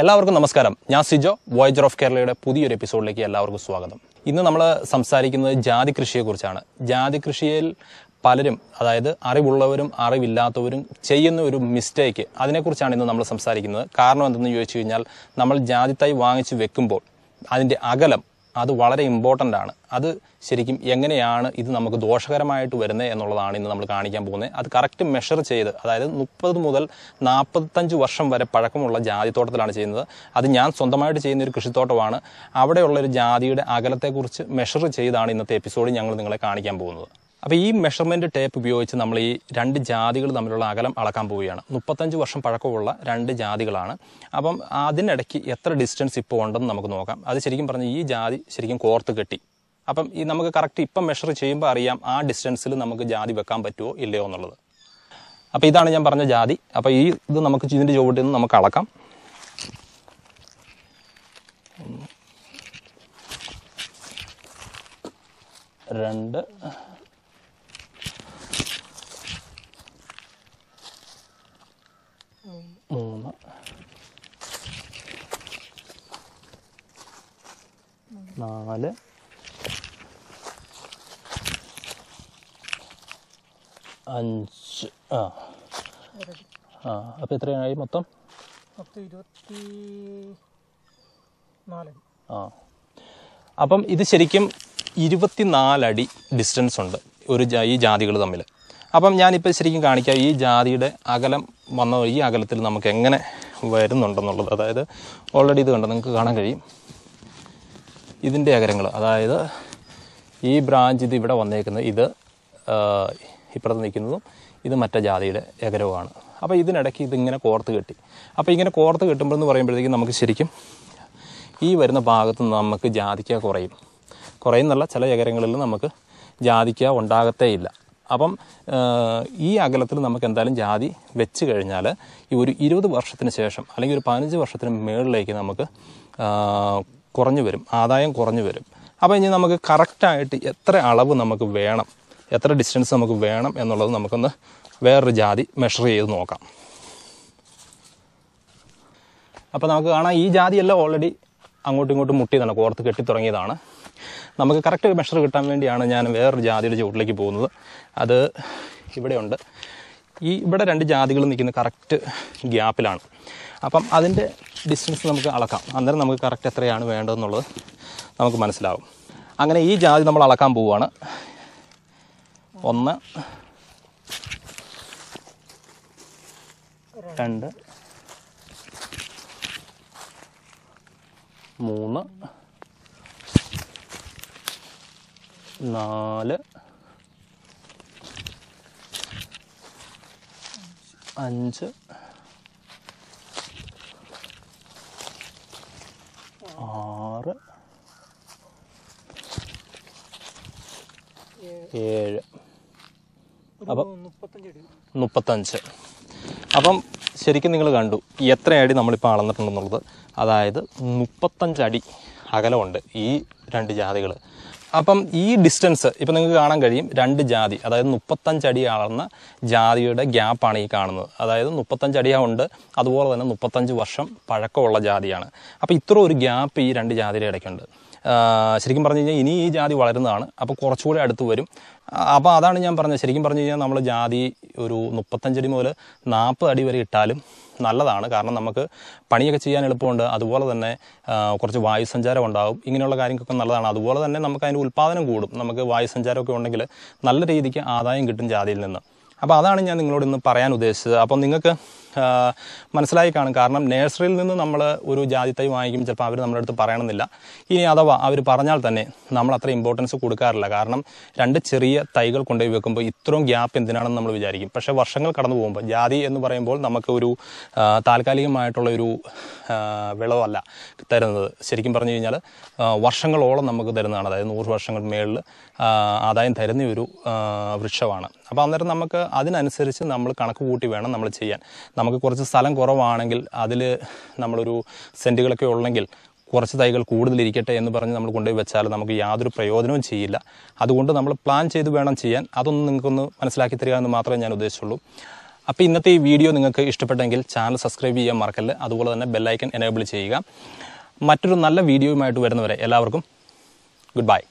എല്ലാവർക്കും നമസ്കാരം ഞാൻ സിജോ വോയ്ജർ ഓഫ് കേരളയുടെ പുതിയൊരു എപ്പിസോഡിലേക്ക് എല്ലാവർക്കും സ്വാഗതം ഇന്ന് നമ്മൾ സംസാരിക്കുന്നത് ജാതി കൃഷിയെക്കുറിച്ചാണ് ജാതി കൃഷിയിൽ പലരും അതായത് അറിവുള്ളവരും അറിവില്ലാത്തവരും ചെയ്യുന്ന ഒരു മിസ്റ്റേക്ക് അതിനെക്കുറിച്ചാണ് ഇന്ന് നമ്മൾ സംസാരിക്കുന്നത് കാരണം എന്തെന്ന് ചോദിച്ചു കഴിഞ്ഞാൽ നമ്മൾ ജാതി തൈ വാങ്ങിച്ച് വെക്കുമ്പോൾ അതിൻ്റെ അകലം അത് വളരെ ഇമ്പോർട്ടൻ്റ് ആണ് അത് ശരിക്കും എങ്ങനെയാണ് ഇത് നമുക്ക് ദോഷകരമായിട്ട് വരുന്നത് എന്നുള്ളതാണ് ഇന്ന് നമ്മൾ കാണിക്കാൻ പോകുന്നത് അത് കറക്റ്റ് മെഷർ ചെയ്ത് അതായത് മുപ്പത് മുതൽ നാൽപ്പത്തഞ്ച് വർഷം വരെ പഴക്കമുള്ള ജാതിത്തോട്ടത്തിലാണ് ചെയ്യുന്നത് അത് ഞാൻ സ്വന്തമായിട്ട് ചെയ്യുന്ന ഒരു കൃഷിത്തോട്ടമാണ് അവിടെയുള്ള ഒരു ജാതിയുടെ അകലത്തെക്കുറിച്ച് മെഷർ ചെയ്താണ് ഇന്നത്തെ എപ്പിസോഡ് ഞങ്ങൾ നിങ്ങളെ കാണിക്കാൻ പോകുന്നത് അപ്പോൾ ഈ മെഷർമെൻറ്റ് ടേപ്പ് ഉപയോഗിച്ച് നമ്മൾ ഈ രണ്ട് ജാതികൾ തമ്മിലുള്ള അകലം അളക്കാൻ പോവുകയാണ് മുപ്പത്തഞ്ച് വർഷം പഴക്കമുള്ള രണ്ട് ജാതികളാണ് അപ്പം അതിനിടയ്ക്ക് എത്ര ഡിസ്റ്റൻസ് ഇപ്പോൾ ഉണ്ടെന്ന് നമുക്ക് നോക്കാം അത് ശരിക്കും പറഞ്ഞ് ഈ ജാതി ശരിക്കും കോർത്ത് കെട്ടി അപ്പം ഈ നമുക്ക് കറക്റ്റ് ഇപ്പം മെഷർ ചെയ്യുമ്പോൾ അറിയാം ആ ഡിസ്റ്റൻസിൽ നമുക്ക് ജാതി വെക്കാൻ പറ്റുമോ ഇല്ലയോ എന്നുള്ളത് അപ്പോൾ ഇതാണ് ഞാൻ പറഞ്ഞ ജാതി അപ്പോൾ ഈ ഇത് നമുക്ക് ഇതിൻ്റെ ചുവട്ടിൽ നിന്ന് നമുക്ക് അളക്കാം രണ്ട് നാല് അഞ്ച് ആ ആ അപ്പം എത്രയായി മൊത്തം ഇരുപത്തി ആ അപ്പം ഇത് ശരിക്കും ഇരുപത്തിനാലടി ഡിസ്റ്റൻസ് ഉണ്ട് ഒരു ഈ ജാതികൾ തമ്മിൽ അപ്പം ഞാനിപ്പോൾ ശരിക്കും കാണിക്കാം ഈ ജാതിയുടെ അകലം വന്ന ഈ അകലത്തിൽ നമുക്ക് എങ്ങനെ വരുന്നുണ്ടെന്നുള്ളത് അതായത് ഓൾറെഡി ഇത് കണ്ടോ നിങ്ങൾക്ക് കാണാൻ കഴിയും ഇതിൻ്റെ അകരങ്ങൾ അതായത് ഈ ബ്രാഞ്ച് ഇത് ഇവിടെ വന്നേക്കുന്നത് ഇത് ഇപ്പുറത്ത് നിൽക്കുന്നതും ഇത് മറ്റേ ജാതിയുടെ ഏകരവുമാണ് അപ്പോൾ ഇതിനിടയ്ക്ക് ഇതിങ്ങനെ കോർത്ത് കെട്ടി അപ്പോൾ ഇങ്ങനെ കോർത്ത് കെട്ടുമ്പോഴെന്ന് പറയുമ്പോഴത്തേക്കും നമുക്ക് ശരിക്കും ഈ വരുന്ന ഭാഗത്ത് നിന്ന് നമുക്ക് ജാതിക്ക കുറയും കുറയുന്നുള്ള ചില ഏകരങ്ങളിൽ നമുക്ക് ജാതിക്ക ഉണ്ടാകത്തേ ഇല്ല അപ്പം ഈ അകലത്തിൽ നമുക്ക് എന്തായാലും ജാതി വെച്ച് കഴിഞ്ഞാൽ ഈ ഒരു ഇരുപത് വർഷത്തിന് ശേഷം അല്ലെങ്കിൽ ഒരു പതിനഞ്ച് വർഷത്തിന് മുകളിലേക്ക് നമുക്ക് കുറഞ്ഞു വരും ആദായം കുറഞ്ഞു വരും അപ്പോൾ ഇനി നമുക്ക് കറക്റ്റായിട്ട് എത്ര അളവ് നമുക്ക് വേണം എത്ര ഡിസ്റ്റൻസ് നമുക്ക് വേണം എന്നുള്ളത് നമുക്കൊന്ന് വേറൊരു ജാതി മെഷർ ചെയ്ത് നോക്കാം അപ്പോൾ നമുക്ക് കാണാം ഈ ജാതിയെല്ലാം ഓൾറെഡി അങ്ങോട്ടും ഇങ്ങോട്ടും മുട്ടിയതാണ് കോർത്ത് കെട്ടി തുടങ്ങിയതാണ് നമുക്ക് കറക്റ്റ് ഒരു മെഷർ കിട്ടാൻ വേണ്ടിയാണ് ഞാൻ വേറൊരു ജാതിയുടെ ചുവട്ടിലേക്ക് പോകുന്നത് അത് ഇവിടെയുണ്ട് ഈ ഇവിടെ രണ്ട് ജാതികൾ നിൽക്കുന്ന കറക്റ്റ് ഗ്യാപ്പിലാണ് അപ്പം അതിൻ്റെ ഡിസ്റ്റൻസ് നമുക്ക് അളക്കാം അന്നേരം നമുക്ക് കറക്റ്റ് എത്രയാണ് വേണ്ടതെന്നുള്ളത് നമുക്ക് മനസ്സിലാവും അങ്ങനെ ഈ ജാതി നമ്മൾ അളക്കാൻ പോവുകയാണ് ഒന്ന് രണ്ട് മൂന്ന് നാല് അഞ്ച് ആറ് ഏഴ് അപ്പം മുപ്പത്തഞ്ച് അപ്പം ശരിക്കും നിങ്ങൾ കണ്ടു എത്ര അടി നമ്മളിപ്പോൾ അളന്നിട്ടുണ്ടെന്നുള്ളത് അതായത് മുപ്പത്തഞ്ചടി അകലമുണ്ട് ഈ രണ്ട് ജാതികൾ അപ്പം ഈ ഡിസ്റ്റൻസ് ഇപ്പം നിങ്ങൾക്ക് കാണാൻ കഴിയും രണ്ട് ജാതി അതായത് മുപ്പത്തഞ്ചടി ആളുന്ന ജാതിയുടെ ഗ്യാപ്പാണ് ഈ കാണുന്നത് അതായത് മുപ്പത്തഞ്ചടിയുണ്ട് അതുപോലെ തന്നെ മുപ്പത്തഞ്ച് വർഷം പഴക്കമുള്ള ജാതിയാണ് അപ്പോൾ ഇത്ര ഒരു ഗ്യാപ്പ് ഈ രണ്ട് ജാതിയുടെ ഇടയ്ക്കുണ്ട് ശരിക്കും പറഞ്ഞു കഴിഞ്ഞാൽ ഇനി ഈ ജാതി വളരുന്നതാണ് അപ്പോൾ കുറച്ചുകൂടി അടുത്ത് വരും അപ്പോൾ അതാണ് ഞാൻ പറഞ്ഞത് ശരിക്കും പറഞ്ഞു കഴിഞ്ഞാൽ നമ്മൾ ജാതി ഒരു മുപ്പത്തഞ്ചടി മുതൽ നാൽപ്പത് അടി വരെ ഇട്ടാലും നല്ലതാണ് കാരണം നമുക്ക് പണിയൊക്കെ ചെയ്യാൻ എളുപ്പമുണ്ട് അതുപോലെ തന്നെ കുറച്ച് വായു സഞ്ചാരം ഉണ്ടാകും ഇങ്ങനെയുള്ള കാര്യങ്ങൾക്കൊക്കെ നല്ലതാണ് അതുപോലെ തന്നെ നമുക്ക് അതിൻ്റെ ഉൽപ്പാദനം കൂടും നമുക്ക് വായു ഉണ്ടെങ്കിൽ നല്ല രീതിക്ക് ആദായം കിട്ടും ജാതിയിൽ നിന്ന് അപ്പോൾ അതാണ് ഞാൻ നിങ്ങളോട് ഇന്ന് പറയാൻ ഉദ്ദേശിച്ചത് അപ്പം നിങ്ങൾക്ക് മനസ്സിലായി കാണും കാരണം നേഴ്സറിയിൽ നിന്ന് നമ്മൾ ഒരു ജാതി തൈ വാങ്ങിക്കും ചിലപ്പോൾ അവർ നമ്മുടെ അടുത്ത് പറയണമെന്നില്ല ഇനി അഥവാ അവർ പറഞ്ഞാൽ തന്നെ നമ്മൾ അത്ര ഇമ്പോർട്ടൻസ് കൊടുക്കാറില്ല കാരണം രണ്ട് ചെറിയ തൈകൾ കൊണ്ടുപോയി വെക്കുമ്പോൾ ഇത്രയും ഗ്യാപ്പ് എന്തിനാണെന്ന് നമ്മൾ വിചാരിക്കും പക്ഷേ വർഷങ്ങൾ കടന്നു പോകുമ്പോൾ ജാതി എന്ന് പറയുമ്പോൾ നമുക്ക് ഒരു താൽക്കാലികമായിട്ടുള്ള ഒരു വിളവല്ല തരുന്നത് ശരിക്കും പറഞ്ഞു കഴിഞ്ഞാൽ വർഷങ്ങളോളം നമുക്ക് തരുന്നതാണ് അതായത് നൂറ് വർഷങ്ങൾ മേളിൽ ആദായം തരുന്ന ഒരു വൃക്ഷമാണ് അപ്പോൾ അന്നേരം നമുക്ക് അതിനനുസരിച്ച് നമ്മൾ കണക്ക് കൂട്ടി വേണം നമ്മൾ ചെയ്യാൻ നമുക്ക് കുറച്ച് സ്ഥലം കുറവാണെങ്കിൽ അതിൽ നമ്മളൊരു സെൻറ്റുകളൊക്കെ ഉള്ളെങ്കിൽ കുറച്ച് തൈകൾ കൂടുതലിരിക്കട്ടെ എന്ന് പറഞ്ഞ് നമ്മൾ കൊണ്ടുപോയി വെച്ചാൽ നമുക്ക് യാതൊരു പ്രയോജനവും ചെയ്യില്ല അതുകൊണ്ട് നമ്മൾ പ്ലാൻ ചെയ്ത് വേണം ചെയ്യാൻ അതൊന്നും നിങ്ങൾക്കൊന്ന് മനസ്സിലാക്കി തരിക എന്ന് മാത്രമേ ഞാൻ ഉദ്ദേശിച്ചുള്ളൂ അപ്പോൾ ഇന്നത്തെ ഈ വീഡിയോ നിങ്ങൾക്ക് ഇഷ്ടപ്പെട്ടെങ്കിൽ ചാനൽ സബ്സ്ക്രൈബ് ചെയ്യാൻ മറക്കല്ല അതുപോലെ തന്നെ ബെല്ലൈക്കൻ എനേബിൾ ചെയ്യുക മറ്റൊരു നല്ല വീഡിയോയുമായിട്ട് വരുന്നവരെ എല്ലാവർക്കും ഗുഡ് ബൈ